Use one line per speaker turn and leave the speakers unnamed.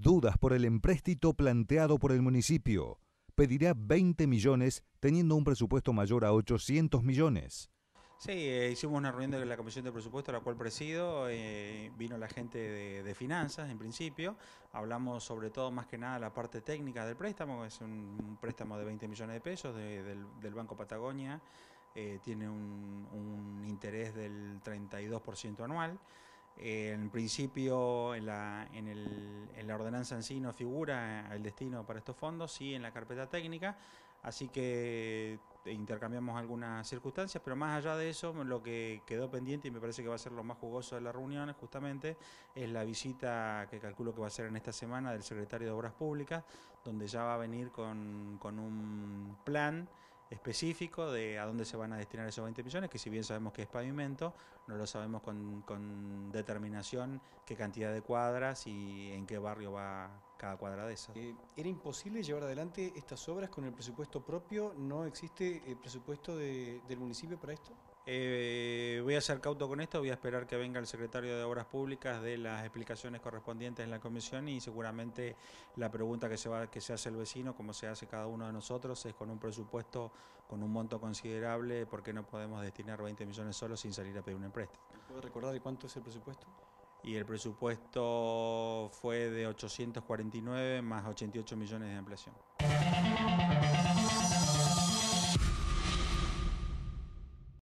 dudas por el empréstito planteado por el municipio. Pedirá 20 millones teniendo un presupuesto mayor a 800 millones.
Sí, eh, hicimos una reunión de la Comisión de Presupuesto, la cual presido, eh, vino la gente de, finanzas en principio, hablamos sobre todo más que nada la parte técnica del préstamo, es un, préstamo de 20 millones de pesos del, Banco Patagonia, eh, tiene un, interés del 32% anual. en principio, en, la, en, el, en la ordenanza en sí no figura el destino para estos fondos, sí en la carpeta técnica, así que eh, intercambiamos algunas circunstancias, pero más allá de eso, lo que quedó pendiente y me parece que va a ser lo más jugoso de la reunión, justamente, es la visita que calculo que va a ser en esta semana del secretario de Obras Públicas, donde ya va a venir con, con un plan específico de a dónde se van a destinar esos 20 millones, que si bien sabemos que es pavimento, no lo sabemos con, determinación qué cantidad de cuadras y en qué barrio va cada cuadra de esas. Eh, era imposible llevar adelante estas obras con el presupuesto propio, ¿no existe el eh, presupuesto de, del municipio para esto? Eh, voy a ser cauto con esto, voy a esperar que venga el secretario de Obras Públicas de las explicaciones correspondientes en la comisión y seguramente la pregunta que se, va, que se hace el vecino, como se hace cada uno de nosotros, es con un presupuesto con un monto considerable, porque no podemos destinar 20 millones solo sin salir a pedir un empréstimo. ¿Puede recordar cuánto es el presupuesto? Y el presupuesto fue de 849 más 88 millones de ampliación.